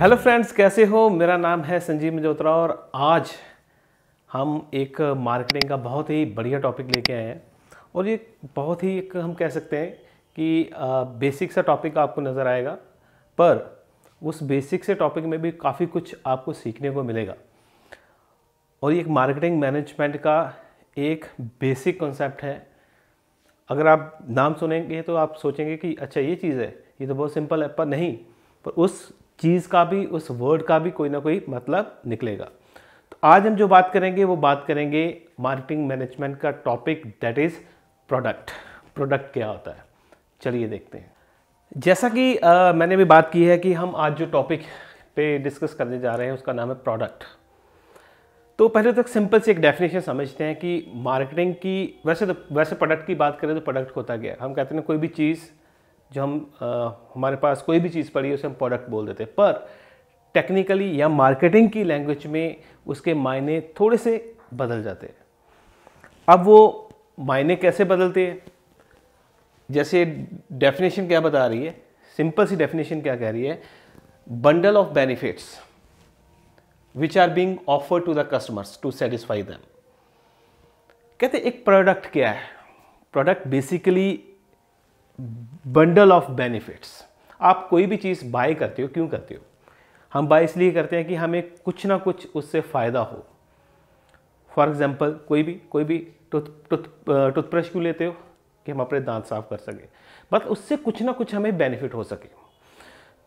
Hello friends कैसे हो मेरा नाम है संजीव मजोत्रा और आज हम एक मार्केटिंग का बहुत ही बढ़िया टॉपिक लेके आए हैं और ये बहुत ही एक हम कह सकते हैं कि बेसिक सा टॉपिक आपको नज़र आएगा पर उस बेसिक से टॉपिक में भी काफ़ी कुछ आपको सीखने को मिलेगा और ये एक मार्केटिंग मैनेजमेंट का एक बेसिक कॉन्सेप्ट है अगर आप नाम सुनेंगे तो आप सोचेंगे कि अच्छा ये चीज़ है ये तो बहुत सिंपल है पर नहीं पर उस चीज़ का भी उस वर्ड का भी कोई ना कोई मतलब निकलेगा तो आज हम जो बात करेंगे वो बात करेंगे मार्केटिंग मैनेजमेंट का topic that is product product क्या होता है चलिए देखते हैं जैसा कि आ, मैंने भी बात की है कि हम आज जो टॉपिक पे डिस्कस करने जा रहे हैं उसका नाम है प्रोडक्ट तो पहले तक तो सिंपल सी एक डेफिनेशन समझते हैं कि मार्केटिंग की वैसे तो वैसे प्रोडक्ट की बात करें तो प्रोडक्ट होता क्या है हम कहते हैं कोई भी चीज़ जो हम आ, हमारे पास कोई भी चीज़ पड़ी है उसे हम प्रोडक्ट बोल देते हैं पर टेक्निकली या मार्केटिंग की लैंग्वेज में उसके मायने थोड़े से बदल जाते हैं अब वो मायने कैसे बदलते हैं जैसे डेफिनेशन क्या बता रही है सिंपल सी डेफिनेशन क्या कह रही है bundle of benefits which are being offer to the customers to satisfy them कहते एक प्रोडक्ट क्या है product basically bundle of benefits आप कोई भी चीज़ बाय करते हो क्यों करते हो हम बाय इसलिए करते हैं कि हमें कुछ ना कुछ उससे फ़ायदा हो फॉर एग्ज़ाम्पल कोई भी कोई भी टूथ टूथ टूथब्रश क्यों लेते हो कि हम अपने दांत साफ कर सकें बट उससे कुछ ना कुछ हमें बेनिफिट हो सके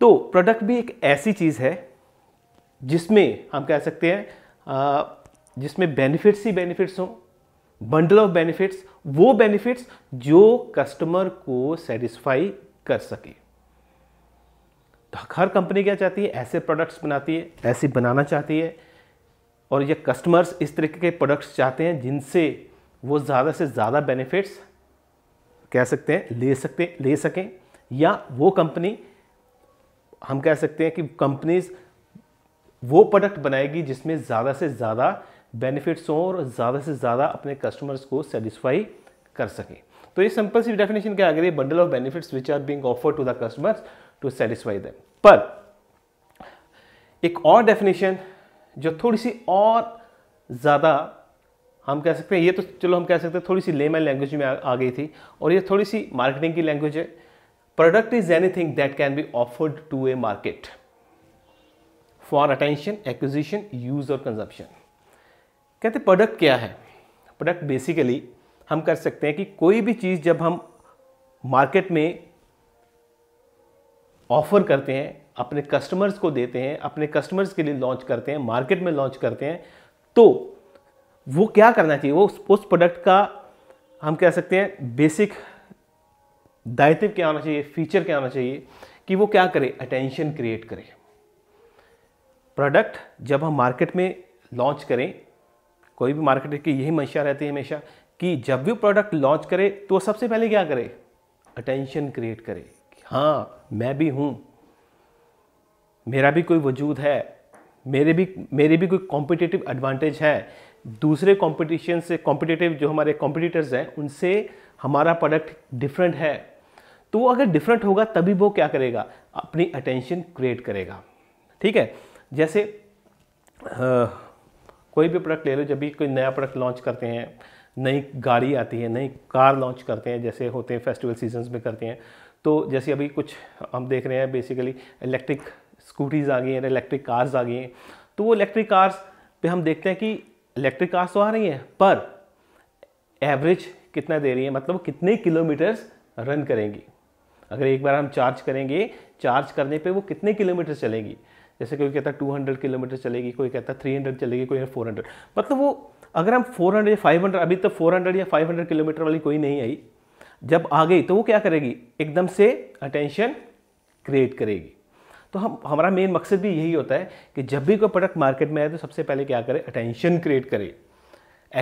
तो प्रोडक्ट भी एक ऐसी चीज़ है जिसमें हम कह सकते हैं जिसमें बेनिफिट्स ही बेनिफिट्स हों बंडल ऑफ बेनिफिट्स वो बेनिफिट्स जो कस्टमर को सेटिस्फाई कर सके तो हर कंपनी क्या चाहती है ऐसे प्रोडक्ट्स बनाती है ऐसे बनाना चाहती है और ये कस्टमर्स इस तरीके के प्रोडक्ट्स चाहते हैं जिनसे वो ज़्यादा से ज़्यादा बेनिफिट्स कह सकते हैं ले सकते ले सकें या वो कंपनी हम कह सकते हैं कि कंपनीज वो प्रोडक्ट बनाएगी जिसमें ज़्यादा से ज़्यादा बेनिफिट्स हों और ज़्यादा से ज़्यादा अपने कस्टमर्स को सेटिस्फाई कर सकें तो ये सिंपल सी डेफिनेशन क्या आ गई है bundle of benefits which are being offered to the customers to satisfy them पर एक और डेफिनेशन जो थोड़ी सी और ज़्यादा हम कह सकते हैं ये तो चलो हम कह सकते हैं थोड़ी सी लेमन लैंग्वेज में आ, आ गई थी और ये थोड़ी सी मार्केटिंग की लैंग्वेज है product is anything that can be offered to a market for attention acquisition use और कंजप्शन कहते प्रोडक्ट क्या है प्रोडक्ट बेसिकली हम कर सकते हैं कि कोई भी चीज़ जब हम मार्केट में ऑफ़र करते हैं अपने कस्टमर्स को देते हैं अपने कस्टमर्स के लिए लॉन्च करते हैं मार्केट में लॉन्च करते हैं तो वो क्या करना चाहिए वो उस प्रोडक्ट का हम कह सकते हैं बेसिक दायित्व क्या होना चाहिए फीचर क्या होना चाहिए कि वो क्या करे अटेंशन क्रिएट करे प्रोडक्ट जब हम मार्केट में लॉन्च करें कोई भी मार्केटर की यही मंशा रहती है हमेशा कि जब भी प्रोडक्ट लॉन्च करे तो सबसे पहले क्या करे अटेंशन क्रिएट करे हाँ मैं भी हूँ मेरा भी कोई वजूद है मेरे भी मेरे भी कोई कॉम्पिटेटिव एडवांटेज है दूसरे कॉम्पिटिशन से कॉम्पिटेटिव जो हमारे कॉम्पिटिटर्स हैं उनसे हमारा प्रोडक्ट डिफरेंट है तो वो अगर डिफरेंट होगा तभी वो क्या करेगा अपनी अटेंशन क्रिएट करेगा ठीक है जैसे आ, कोई भी प्रोडक्ट ले लो जब भी कोई नया प्रोडक्ट लॉन्च करते हैं नई गाड़ी आती है नई कार लॉन्च करते हैं जैसे होते हैं फेस्टिवल सीजन्स में करते हैं तो जैसे अभी कुछ हम देख रहे हैं बेसिकली इलेक्ट्रिक स्कूटीज़ आ गई हैं इलेक्ट्रिक कार्स आ गई हैं तो वो इलेक्ट्रिक कार्स पे हम देखते हैं कि इलेक्ट्रिक कार्स तो आ रही हैं पर एवरेज कितना दे रही है मतलब कितने किलोमीटर्स रन करेंगी अगर एक बार हम चार्ज करेंगे चार्ज करने पे वो कितने किलोमीटर चलेंगी जैसे कोई कहता है टू हंड्रेड किलोमीटर चलेगी कोई कहता है थ्री हंड्रेड चलेगी कोई फोर हंड्रेड मतलब वो अगर हम फोर हंड्रेड या फाइव हंड्रेड अभी तो फोर हंड्रेड या फाइव हंड्रेड किलोमीटर वाली कोई नहीं आई जब आ गई तो वो क्या करेगी एकदम से अटेंशन क्रिएट करेगी तो हम हमारा मेन मकसद भी यही होता है कि जब भी कोई प्रोडक्ट मार्केट में आए तो सबसे पहले क्या करे अटेंशन क्रिएट करे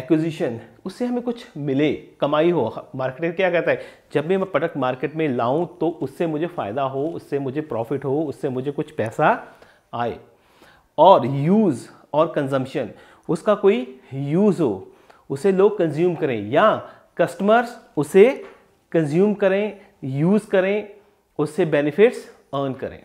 एक्विजिशन उससे हमें कुछ मिले कमाई हो मार्केट क्या कहता है जब भी मैं प्रोडक्ट मार्केट में लाऊं तो उससे मुझे फ़ायदा हो उससे मुझे प्रॉफिट हो उससे मुझे कुछ पैसा आए और यूज़ और कंजम्पशन उसका कोई यूज़ हो उसे लोग कंज्यूम करें या कस्टमर्स उसे कंज्यूम करें यूज़ करें उससे बेनिफिट्स अर्न करें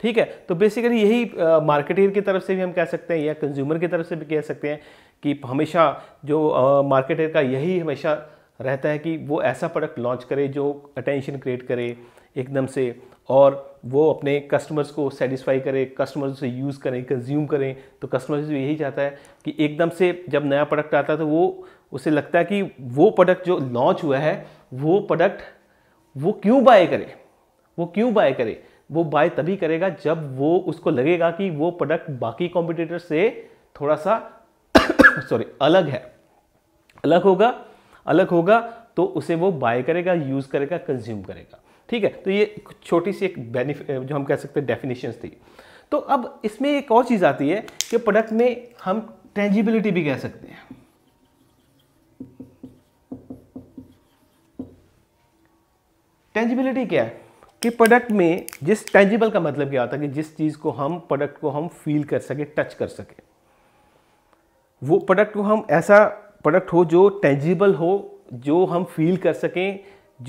ठीक है तो बेसिकली यही मार्केटर की तरफ से भी हम कह सकते हैं या कंज्यूमर की तरफ से भी कह सकते हैं कि हमेशा जो मार्केटियर का यही हमेशा रहता है कि वो ऐसा प्रोडक्ट लॉन्च करे जो अटेंशन क्रिएट करे एकदम से और वो अपने कस्टमर्स को सेटिस्फाई करें कस्टमर्स उसे यूज़ करें कंज्यूम करें तो कस्टमर्स भी यही चाहता है कि एकदम से जब नया प्रोडक्ट आता है तो वो उसे लगता है कि वो प्रोडक्ट जो लॉन्च हुआ है वो प्रोडक्ट वो क्यों बाय करे वो क्यों बाय करे वो बाय तभी करेगा जब वो उसको लगेगा कि वो प्रोडक्ट बाकी कॉम्पिटिटर से थोड़ा सा सॉरी अलग है अलग होगा अलग होगा तो उसे वो बाय करेगा यूज़ करेगा कंज्यूम करेगा ठीक है तो ये छोटी सी एक बेनिफिट जो हम कह सकते हैं डेफिनेशन थी तो अब इसमें एक और चीज़ आती है कि प्रोडक्ट में हम टेंजिबिलिटी भी कह सकते हैं टेंजिबिलिटी क्या है कि प्रोडक्ट में जिस टेंजिबल का मतलब क्या होता है कि जिस चीज़ को हम प्रोडक्ट को हम फील कर सके टच कर सके वो प्रोडक्ट को हम ऐसा प्रोडक्ट हो जो टेंजिबल हो जो हम फील कर सकें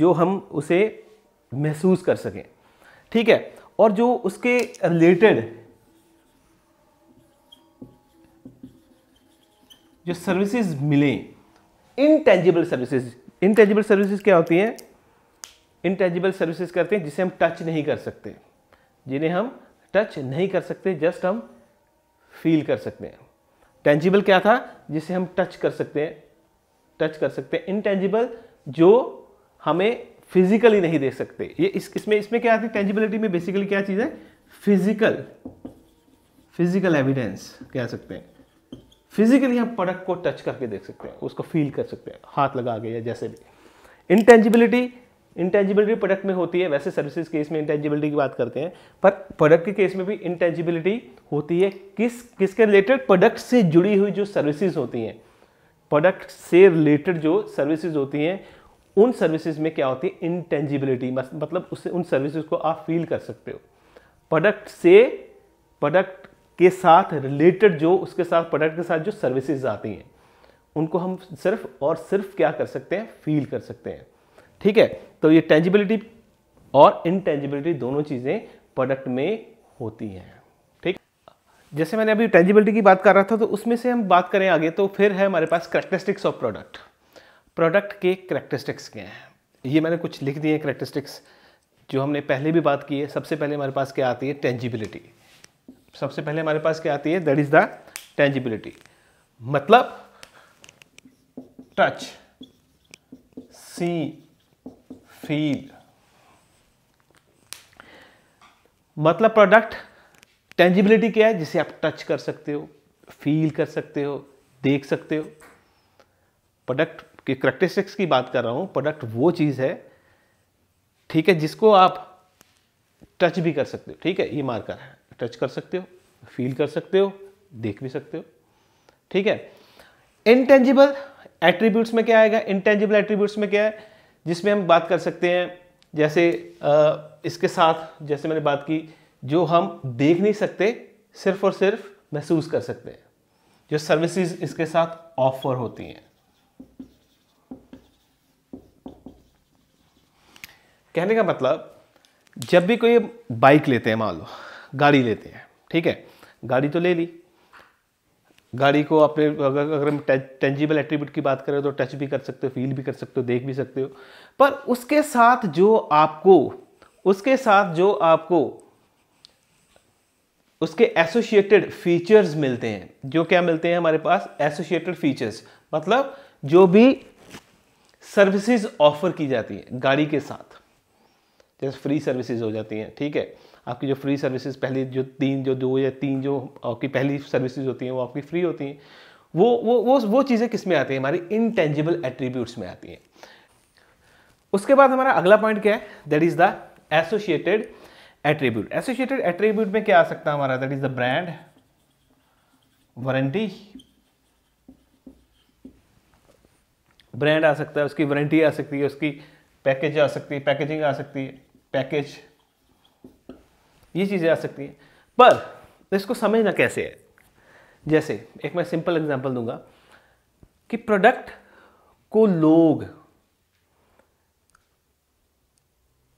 जो हम उसे महसूस कर सकें ठीक है और जो उसके रिलेटेड जो सर्विसेज मिलें इनटेंजिबल सर्विसेज इनटेंजिबल सर्विसेज क्या होती हैं इनटेंजिबल सर्विसेज करते हैं जिसे हम टच नहीं कर सकते जिन्हें हम टच नहीं कर सकते जस्ट हम फील कर सकते हैं टेंजिबल क्या था जिसे हम टच कर सकते हैं टच कर सकते हैं इनटेंजिबल जो हमें फिजिकली नहीं देख सकते ये इस इसमें इसमें क्या आती है टेंजिबिलिटी में बेसिकली क्या चीज़ है फिजिकल फिजिकल एविडेंस कह सकते हैं फिजिकली हम प्रोडक्ट को टच करके देख सकते हैं उसको फील कर सकते हैं हाथ लगा के या जैसे भी इंटेंजिबिलिटी इंटेंजिबिलिटी प्रोडक्ट में होती है वैसे सर्विसेज केस में इंटेंजिबिलिटी की बात करते हैं पर प्रोडक्ट के केस में भी इंटेंजिबिलिटी होती है किस किसके रिलेटेड प्रोडक्ट से जुड़ी हुई जो सर्विसेज होती हैं प्रोडक्ट से रिलेटेड जो सर्विसेज होती हैं उन सर्विसेज में क्या होती है इंटेंजिबिलिटी मतलब उससे उन सर्विसेज को आप फील कर सकते हो प्रोडक्ट से प्रोडक्ट के साथ रिलेटेड जो उसके साथ प्रोडक्ट के साथ जो सर्विसेज आती हैं उनको हम सिर्फ और सिर्फ क्या कर सकते हैं फील कर सकते हैं ठीक है तो ये टेंजिबिलिटी और इनटेंजिबिलिटी दोनों चीज़ें प्रोडक्ट में होती हैं ठीक जैसे मैंने अभी टेंजिबिलिटी की बात कर रहा था तो उसमें से हम बात करें आगे तो फिर है हमारे पास करेक्टरिस्टिक्स ऑफ प्रोडक्ट प्रोडक्ट के करेक्टरिस्टिक्स क्या हैं ये मैंने कुछ लिख दिए करेक्टरिस्टिक्स जो हमने पहले भी बात की है सबसे पहले हमारे पास क्या आती है टेंजिबिलिटी सबसे पहले हमारे पास क्या आती है दैट इज़ द टेंजिबिलिटी मतलब टच सी फील मतलब प्रोडक्ट टेंजिबिलिटी क्या है जिसे आप टच कर सकते हो फील कर सकते हो देख सकते हो प्रोडक्ट कि करेक्टरिस्टिक्स की बात कर रहा हूँ प्रोडक्ट वो चीज़ है ठीक है जिसको आप टच भी कर सकते हो ठीक है ये मार्कर है टच कर सकते हो फील कर सकते हो देख भी सकते हो ठीक है इनटेंजिबल एट्रीब्यूट्स में क्या आएगा इनटेंजिबल एट्रीब्यूट्स में क्या है जिसमें हम बात कर सकते हैं जैसे आ, इसके साथ जैसे मैंने बात की जो हम देख नहीं सकते सिर्फ और सिर्फ महसूस कर सकते हैं जो सर्विसेज इसके साथ ऑफर होती हैं कहने का मतलब जब भी कोई बाइक लेते हैं मान लो गाड़ी लेते हैं ठीक है गाड़ी तो ले ली गाड़ी को अपने अगर अगर हम टेंजिबल एट्रीब्यूट की बात करें तो टच भी कर सकते हो फील भी कर सकते हो देख भी सकते हो पर उसके साथ जो आपको उसके साथ जो आपको उसके एसोसिएटेड फीचर्स मिलते हैं जो क्या मिलते हैं हमारे पास एसोसिएटेड फीचर्स मतलब जो भी सर्विसेज ऑफर की जाती है गाड़ी के साथ जैसे फ्री सर्विसेज हो जाती हैं ठीक है आपकी जो फ्री सर्विसेज पहली जो तीन जो दो या तीन जो आपकी पहली सर्विसेज होती हैं वो आपकी फ्री होती हैं वो वो वो वो चीज़ें किस में आती हैं हमारी इनटेंजिबल एट्रीब्यूट्स में आती हैं उसके बाद हमारा अगला पॉइंट क्या है that is the associated attribute associated attribute में क्या आ सकता है हमारा that is the brand warranty brand आ सकता है उसकी वारंटी आ सकती है उसकी पैकेज आ सकती है पैकेजिंग आ सकती है पैकेज ये चीज़ें आ सकती हैं पर इसको समझना कैसे है जैसे एक मैं सिंपल एग्जांपल दूंगा कि प्रोडक्ट को लोग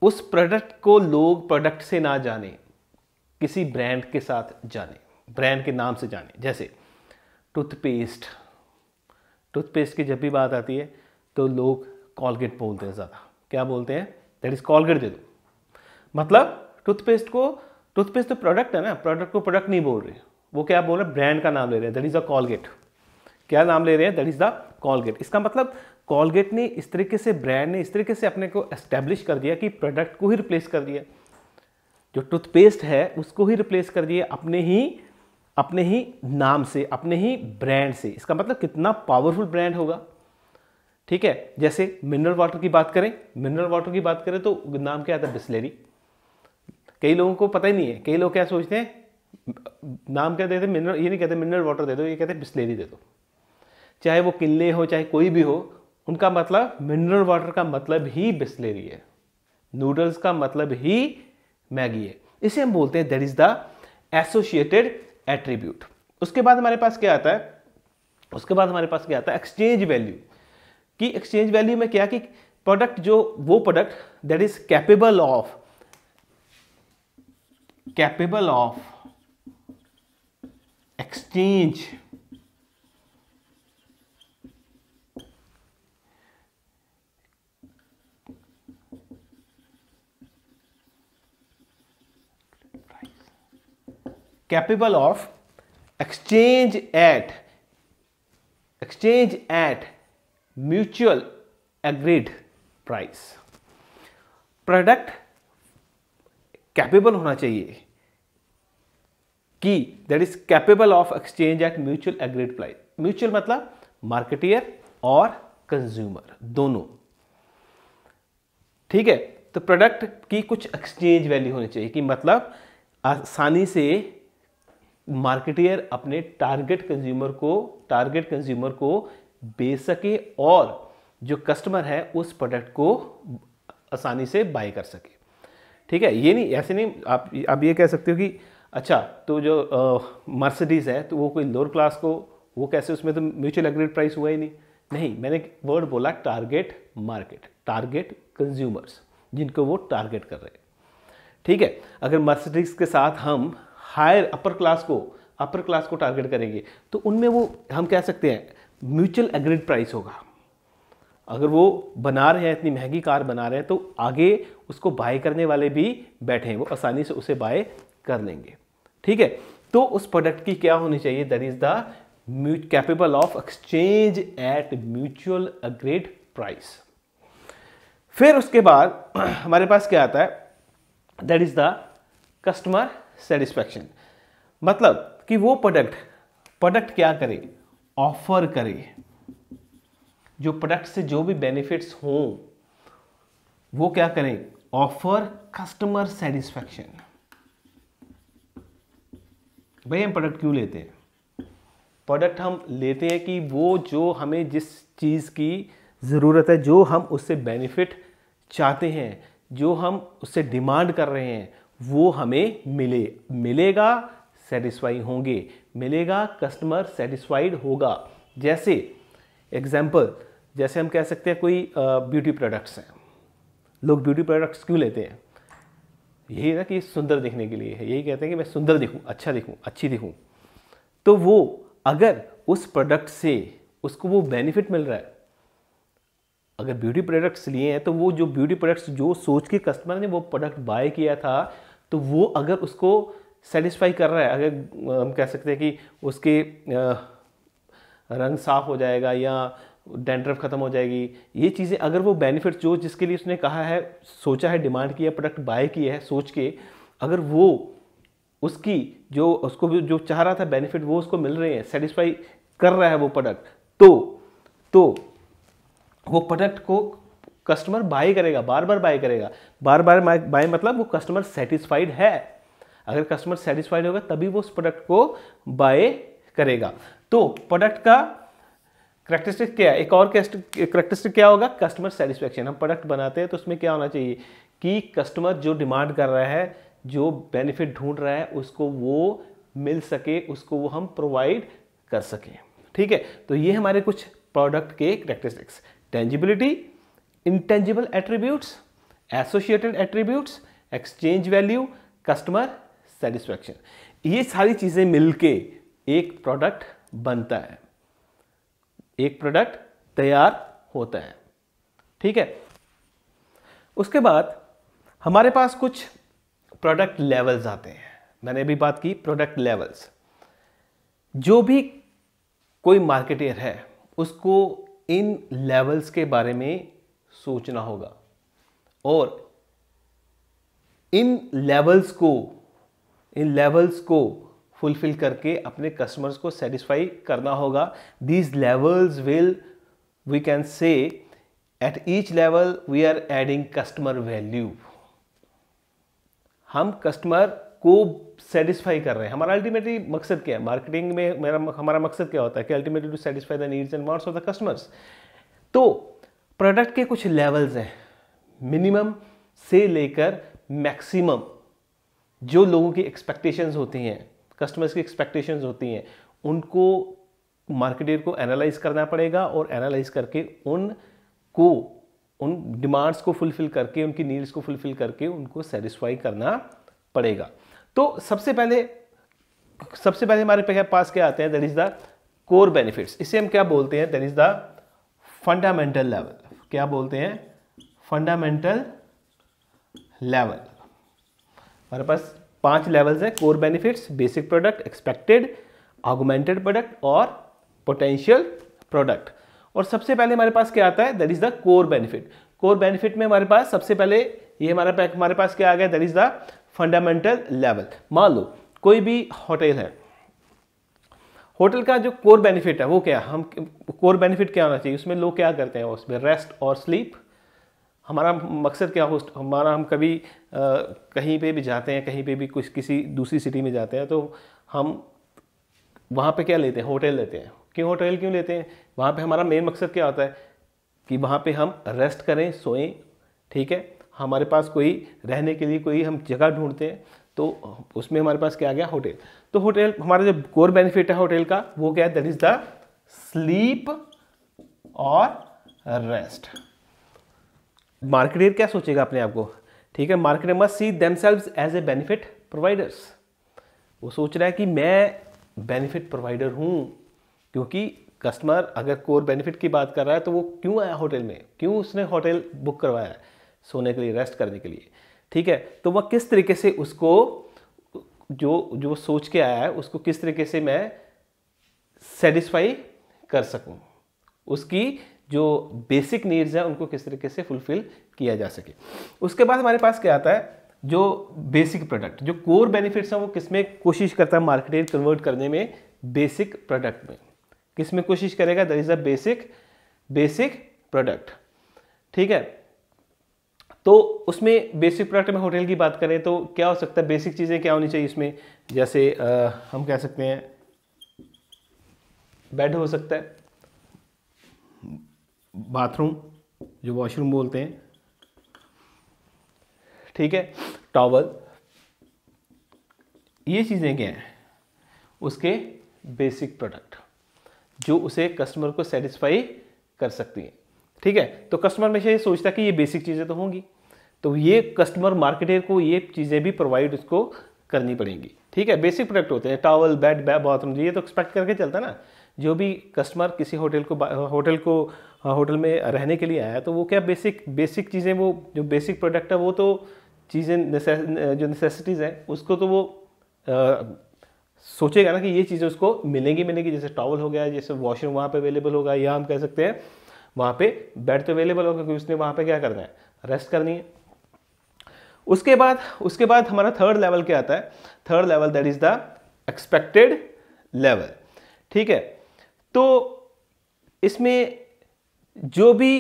उस प्रोडक्ट को लोग प्रोडक्ट से ना जाने किसी ब्रांड के साथ जाने ब्रांड के नाम से जाने जैसे टूथपेस्ट टूथपेस्ट की जब भी बात आती है तो लोग कॉलगेट बोलते हैं ज़्यादा क्या बोलते हैं दैट इज़ कॉलगेट दे दो मतलब टूथपेस्ट को टूथपेस्ट तो प्रोडक्ट है ना प्रोडक्ट को प्रोडक्ट नहीं बोल रहे वो क्या बोल रहे हैं ब्रांड का नाम ले रहे हैं दैट इज़ द कॉलगेट क्या नाम ले रहे हैं दैट इज़ द कॉलगेट इसका मतलब कॉलगेट ने इस तरीके से ब्रांड ने इस तरीके से अपने को एस्टेब्लिश कर दिया कि प्रोडक्ट को ही रिप्लेस कर दिया जो टूथपेस्ट है उसको ही रिप्लेस कर दिया अपने ही अपने ही नाम से अपने ही ब्रांड से इसका मतलब कितना पावरफुल ब्रांड होगा ठीक है जैसे मिनरल वाटर की बात करें मिनरल वाटर की बात करें तो नाम क्या आता है बिस्लेरी कई लोगों को पता ही नहीं है कई लोग क्या सोचते हैं नाम क्या देते मिनरल ये नहीं कहते मिनरल वाटर दे दो ये कहते बिस्लेरी दे दो चाहे वो किले हो चाहे कोई भी हो उनका मतलब मिनरल वाटर का मतलब ही बिस्लेरी है नूडल्स का मतलब ही मैगी है इसे हम बोलते हैं that is the associated attribute उसके बाद हमारे पास क्या आता है उसके बाद हमारे पास क्या आता है एक्सचेंज वैल्यू कि एक्सचेंज वैल्यू में क्या कि प्रोडक्ट जो वो product that is capable of capable of exchange capable of exchange at exchange at mutual agreed price product capable होना चाहिए कि that is capable of exchange at mutual agreed price mutual मतलब marketer और consumer दोनों ठीक है तो product की कुछ एक्सचेंज वैल्यू होनी चाहिए कि मतलब आसानी से मार्केटियर अपने टारगेट कंज्यूमर को टारगेट कंज्यूमर को बेच सके और जो कस्टमर है उस प्रोडक्ट को आसानी से बाय कर सके ठीक है ये नहीं ऐसे नहीं आप आप ये कह सकते हो कि अच्छा तो जो मर्सिडीज़ है तो वो कोई लोअर क्लास को वो कैसे उसमें तो म्यूचुअल एग्रीड प्राइस हुआ ही नहीं नहीं मैंने वर्ड बोला टारगेट मार्केट टारगेट कंज्यूमर्स जिनको वो टारगेट कर रहे हैं ठीक है अगर मर्सिडीज़ के साथ हम हायर अपर क्लास को अपर क्लास को टारगेट करेंगे तो उनमें वो हम कह सकते हैं म्यूचुअल एग्रीड प्राइस होगा अगर वो बना रहे हैं इतनी महंगी कार बना रहे हैं तो आगे उसको बाय करने वाले भी बैठे हैं वो आसानी से उसे बाय कर लेंगे ठीक है तो उस प्रोडक्ट की क्या होनी चाहिए that is the capable of exchange at mutual agreed price फिर उसके बाद हमारे पास क्या आता है that is the customer satisfaction मतलब कि वो प्रोडक्ट प्रोडक्ट क्या करे ऑफर करे जो प्रोडक्ट से जो भी बेनिफिट्स हों वो क्या करें ऑफर कस्टमर satisfaction. भाई हम प्रोडक्ट क्यों लेते हैं प्रोडक्ट हम लेते हैं कि वो जो हमें जिस चीज़ की ज़रूरत है जो हम उससे बेनिफिट चाहते हैं जो हम उससे डिमांड कर रहे हैं वो हमें मिले मिलेगा सेटिस्फाई होंगे मिलेगा कस्टमर सेटिस्फाइड होगा जैसे एग्जाम्पल जैसे हम कह सकते हैं कोई ब्यूटी प्रोडक्ट्स हैं लोग ब्यूटी प्रोडक्ट्स क्यों लेते हैं यही ना कि सुंदर दिखने के लिए है यही कहते हैं कि मैं सुंदर दिखूँ अच्छा दिखूँ अच्छी दिखूँ तो वो अगर उस प्रोडक्ट से उसको वो बेनिफिट मिल रहा है अगर ब्यूटी प्रोडक्ट्स लिए हैं तो वो जो ब्यूटी प्रोडक्ट्स जो सोच के कस्टमर ने वो प्रोडक्ट बाय किया था तो वो अगर उसको सेटिस्फाई कर रहा है अगर हम कह सकते हैं कि उसके रंग साफ हो जाएगा या डेंड्रफ खत्म हो जाएगी ये चीज़ें अगर वो बेनिफिट्स जो जिसके लिए उसने कहा है सोचा है डिमांड किया प्रोडक्ट बाय किया है सोच के अगर वो उसकी जो उसको जो चाह रहा था बेनिफिट वो उसको मिल रहे हैं सेटिस्फाई कर रहा है वो प्रोडक्ट तो तो वो प्रोडक्ट को कस्टमर बाय करेगा बार बार बाय करेगा बार बार बाय मतलब वो कस्टमर सेटिस्फाइड है अगर कस्टमर सेटिस्फाइड होगा तभी वो उस प्रोडक्ट को बाय करेगा तो प्रोडक्ट का करेक्टरिस्टिक क्या है एक और करेक्टरिस्टिक क्या होगा कस्टमर सेटिस्फेक्शन हम प्रोडक्ट बनाते हैं तो उसमें क्या होना चाहिए कि कस्टमर जो डिमांड कर रहा है जो बेनिफिट ढूंढ रहा है उसको वो मिल सके उसको वो हम प्रोवाइड कर सकें ठीक है तो ये हमारे कुछ प्रोडक्ट के characteristics tangibility intangible attributes associated attributes exchange value customer satisfaction ये सारी चीज़ें मिलके एक प्रोडक्ट बनता है एक प्रोडक्ट तैयार होता है ठीक है उसके बाद हमारे पास कुछ प्रोडक्ट लेवल्स आते हैं मैंने भी बात की प्रोडक्ट लेवल्स जो भी कोई मार्केटियर है उसको इन लेवल्स के बारे में सोचना होगा और इन लेवल्स को इन लेवल्स को फुलफिल करके अपने कस्टमर्स को सेटिस्फाई करना होगा these levels will we can say at each level we are adding customer value हम कस्टमर को सेटिस्फाई कर रहे हैं हमारा अल्टीमेटली मकसद क्या है मार्केटिंग में मेरा हमारा मकसद क्या होता है कि ultimately to satisfy the needs and wants of the customers तो प्रोडक्ट के कुछ लेवल्स हैं मिनिमम से लेकर मैक्सिमम जो लोगों की एक्सपेक्टेशंस होती हैं कस्टमर्स की एक्सपेक्टेशंस होती हैं उनको मार्केटर को एनालाइज करना पड़ेगा और एनालाइज करके उनको उन डिमांड्स को फुलफिल करके उनकी नीड्स को फुलफिल करके उनको सेटिस्फाई करना पड़ेगा तो सबसे पहले सबसे पहले हमारे पास क्या आते हैं that is the core benefits इसे हम क्या बोलते हैं that is the fundamental level क्या बोलते हैं फंडामेंटल लेवल हमारे पास पांच लेवल्स है core benefits basic product expected augmented product और पोटेंशियल प्रोडक्ट और सबसे पहले हमारे पास क्या आता है that is the core benefit core benefit में हमारे पास सबसे पहले ये हमारा हमारे पास क्या आ गया that is the fundamental level मान लो कोई भी होटल है होटल का जो कोर बेनिफिट है वो क्या हम कोर बेनिफिट क्या होना चाहिए उसमें लोग क्या करते हैं उसमें रेस्ट और स्लीप हमारा मकसद क्या हो हमारा हम कभी आ, कहीं पे भी जाते हैं कहीं पे भी कुछ किसी दूसरी सिटी में जाते हैं तो हम वहाँ पे क्या लेते हैं होटल लेते हैं क्यों होटल क्यों लेते हैं वहाँ पे हमारा मेन मकसद क्या होता है कि वहाँ पे हम रेस्ट करें सोएं ठीक है हमारे पास कोई रहने के लिए कोई हम जगह ढूंढते हैं तो उसमें हमारे पास क्या आ गया होटल तो होटल हमारा जो कोर बेनिफिट है होटल का वो क्या है दैट इज़ द स्लीप और रेस्ट मार्केटर क्या सोचेगा अपने आप को ठीक है marketer must see them as a benefit providers वो सोच रहा है कि मैं बेनिफिट प्रोवाइडर हूँ क्योंकि कस्टमर अगर कोर बेनिफिट की बात कर रहा है तो वो क्यों आया होटल में क्यों उसने होटल बुक करवाया है सोने के लिए रेस्ट करने के लिए ठीक है तो वह किस तरीके से उसको जो जो सोच के आया है उसको किस तरीके से मैं सेटिस्फाई कर सकूं उसकी जो बेसिक नीड्स हैं उनको किस तरीके से फुलफिल किया जा सके उसके बाद हमारे पास क्या आता है जो बेसिक प्रोडक्ट जो कोर बेनिफिट्स हैं वो किस में कोशिश करता है मार्केटिंग कन्वर्ट करने में बेसिक प्रोडक्ट में किस में कोशिश करेगा there is a basic basic product ठीक है तो उसमें बेसिक प्रोडक्ट में होटल की बात करें तो क्या हो सकता है बेसिक चीज़ें क्या होनी चाहिए इसमें जैसे आ, हम कह सकते हैं बेड हो सकता है बाथरूम जो वॉशरूम बोलते हैं ठीक है टॉवल ये चीज़ें क्या हैं उसके बेसिक प्रोडक्ट जो उसे कस्टमर को सेटिस्फाई कर सकती हैं ठीक है तो कस्टमर हमेशा ये सोचता है कि ये बेसिक चीज़ें तो होंगी तो ये कस्टमर मार्केटर को ये चीज़ें भी प्रोवाइड उसको करनी पड़ेंगी ठीक है बेसिक प्रोडक्ट होते हैं टावल बेड बैब बाथरूम ये तो एक्सपेक्ट करके चलता ना जो भी कस्टमर किसी होटल को होटल को हाँ, होटल में रहने के लिए आया तो वो क्या बेसिक बेसिक चीज़ें वो जो बेसिक प्रोडक्ट है वो तो चीज़ें जो नेसेसिटीज़ हैं उसको तो वो आ, सोचेगा ना कि ये चीज़ें उसको मिलेंगी मिलेंगी जैसे टॉवल हो गया जैसे वॉशरूम वहाँ पे अवेलेबल होगा या हम कह सकते हैं वहाँ पे बेड तो अवेलेबल होगा क्योंकि उसने वहाँ पे क्या करना है रेस्ट करनी है उसके बाद उसके बाद हमारा थर्ड लेवल क्या आता है third level that is the expected level ठीक है तो इसमें जो भी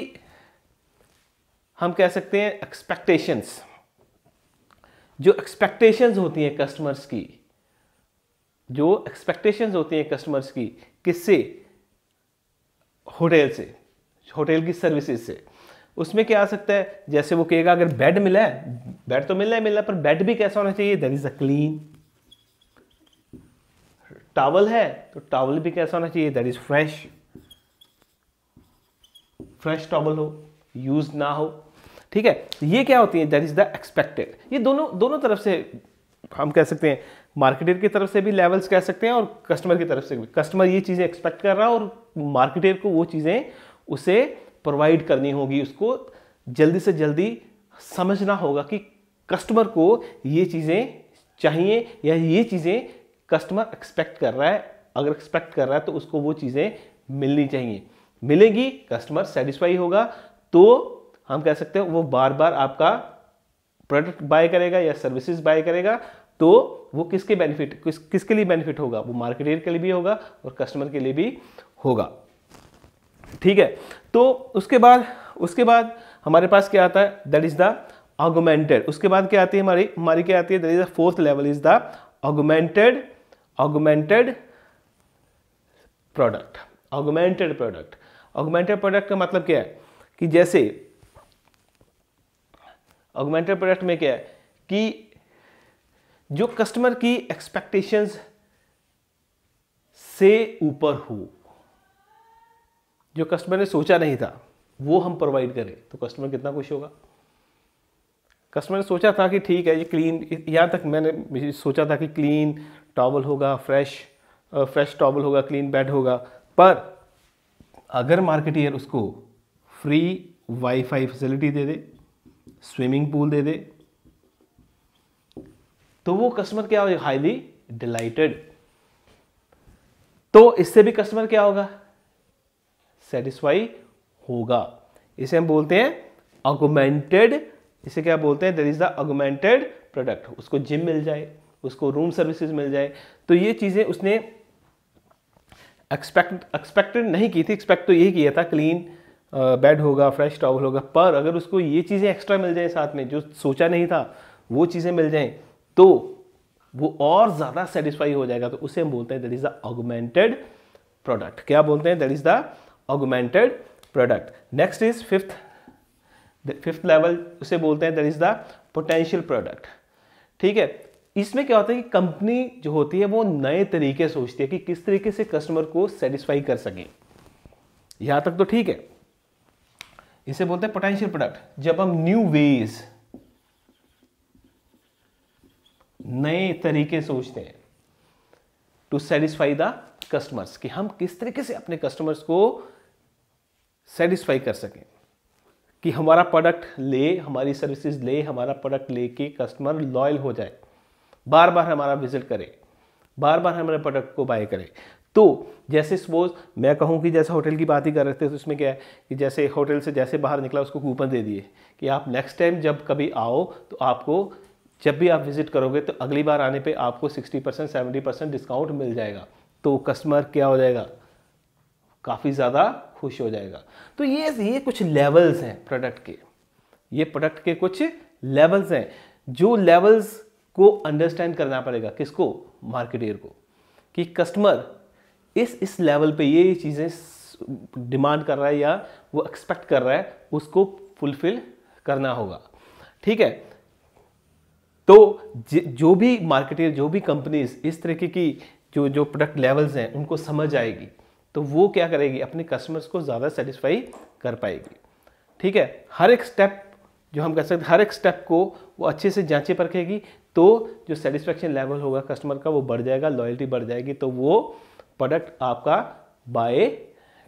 हम कह सकते हैं एक्सपेक्टेशंस जो एक्सपेक्टेशंस होती हैं कस्टमर्स की जो एक्सपेक्टेशंस होती हैं कस्टमर्स की किससे होटल से होटल की सर्विसेज से उसमें क्या आ सकता है जैसे वो कहेगा अगर बेड मिला है बेड तो मिलना है मिलना पर बेड भी कैसा होना चाहिए that is a clean towel है तो टावल भी कैसा होना चाहिए that is fresh fresh towel हो यूज ना हो ठीक है तो ये क्या होती है दैट इज़ द एक्सपेक्टेड ये दोनों दोनों तरफ से हम कह सकते हैं मार्केटर की तरफ से भी लेवल्स कह सकते हैं और कस्टमर की तरफ से भी कस्टमर ये चीज़ें एक्सपेक्ट कर रहा है और मार्केटर को वो चीज़ें उसे प्रोवाइड करनी होगी उसको जल्दी से जल्दी समझना होगा कि कस्टमर को ये चीज़ें चाहिए या ये चीज़ें कस्टमर एक्सपेक्ट कर रहा है अगर एक्सपेक्ट कर रहा है तो उसको वो चीज़ें मिलनी चाहिए मिलेगी कस्टमर सेटिस्फाई होगा तो हम कह सकते हैं वो बार बार आपका प्रोडक्ट बाय करेगा या सर्विसेज बाय करेगा तो वो किसके बेनिफिट किस किसके लिए बेनिफिट होगा वो मार्केटर के लिए भी होगा और कस्टमर के लिए भी होगा ठीक है तो उसके बाद उसके बाद हमारे पास क्या आता है दैट इज द ऑगुमेंटेड उसके बाद क्या आती है हमारी हमारी क्या आती है that is the fourth level is the augmented augmented product augmented product augmented product का मतलब क्या है कि जैसे ऑगमेंटेड प्रोडक्ट में क्या है कि जो कस्टमर की एक्सपेक्टेशंस से ऊपर हो जो कस्टमर ने सोचा नहीं था वो हम प्रोवाइड करें तो कस्टमर कितना खुश होगा कस्टमर ने सोचा था कि ठीक है ये क्लीन यहाँ तक मैंने सोचा था कि क्लीन टॉवल होगा फ्रेश फ्रेश टॉवल होगा क्लीन बेड होगा पर अगर मार्केटियर उसको फ्री वाईफाई फैसिलिटी दे दे स्विमिंग पूल दे दे तो वो कस्टमर क्या होगा हाईली डिलाइटेड तो इससे भी कस्टमर क्या होगा सेटिस्फाई होगा इसे हम बोलते हैं ऑगोमेंटेड इसे क्या बोलते हैं there is the augmented product उसको जिम मिल जाए उसको रूम सर्विसेज मिल जाए तो ये चीज़ें उसने एक्सपेक्ट एक्सपेक्टेड नहीं की थी एक्सपेक्ट तो यही किया था क्लीन बेड होगा फ्रेश टॉवल होगा पर अगर उसको ये चीज़ें एक्स्ट्रा मिल जाएं साथ में जो सोचा नहीं था वो चीज़ें मिल जाएं तो वो और ज़्यादा सेटिस्फाई हो जाएगा तो उसे हम बोलते हैं that is the augmented product क्या बोलते हैं that is the augmented product next is fifth fifth level उसे बोलते हैं that is the potential product ठीक है इसमें क्या होता है कि कंपनी जो होती है वो नए तरीके सोचती है कि किस तरीके से कस्टमर को सेटिस्फाई कर सके यहां तक तो ठीक है इसे बोलते हैं पोटेंशियल प्रोडक्ट जब हम न्यू वेज नए तरीके सोचते हैं टू सेटिस्फाई द कस्टमर्स कि हम किस तरीके से अपने कस्टमर्स को सेटिस्फाई कर सकें कि हमारा प्रोडक्ट ले हमारी सर्विसेज ले हमारा प्रोडक्ट लेके कस्टमर लॉयल हो जाए बार बार हमारा विजिट करे बार बार हमारे प्रोडक्ट को बाय करे तो जैसे सपोज मैं कहूँ कि जैसे होटल की बात ही कर रहे थे तो उसमें क्या है कि जैसे होटल से जैसे बाहर निकला उसको कूपन दे दिए कि आप नेक्स्ट टाइम जब कभी आओ तो आपको जब भी आप विज़िट करोगे तो अगली बार आने पे आपको 60 परसेंट सेवेंटी परसेंट डिस्काउंट मिल जाएगा तो कस्टमर क्या हो जाएगा काफ़ी ज़्यादा खुश हो जाएगा तो ये ये कुछ लेवल्स हैं प्रोडक्ट के ये प्रोडक्ट के कुछ लेवल्स हैं जो लेवल्स को अंडरस्टैंड करना पड़ेगा किसको मार्केटियर को कि कस्टमर इस इस लेवल पे ये चीज़ें डिमांड कर रहा है या वो एक्सपेक्ट कर रहा है उसको फुलफिल करना होगा ठीक है तो जो भी मार्केटियर जो भी कंपनीज इस तरीके की जो जो प्रोडक्ट लेवल्स हैं उनको समझ आएगी तो वो क्या करेगी अपने कस्टमर्स को ज़्यादा सेटिस्फाई कर पाएगी ठीक है हर एक स्टेप जो हम कह सकते हैं हर एक स्टेप को वो अच्छे से जांचे परखेगी तो जो सेटिस्फेक्शन लेवल होगा कस्टमर का वो बढ़ जाएगा लॉयल्टी बढ़ जाएगी तो वो प्रोडक्ट आपका बाय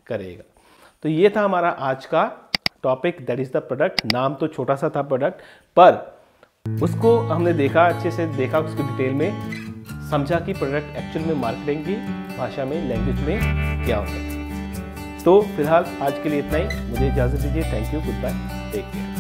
करेगा तो ये था हमारा आज का topic that is the product नाम तो छोटा सा था प्रोडक्ट पर उसको हमने देखा अच्छे से देखा उसकी डिटेल में समझा कि प्रोडक्ट एक्चुअल में मार्केटिंग की भाषा में लैंग्वेज में क्या होता है तो फिलहाल आज के लिए इतना ही मुझे इजाज़त दीजिए thank you goodbye take care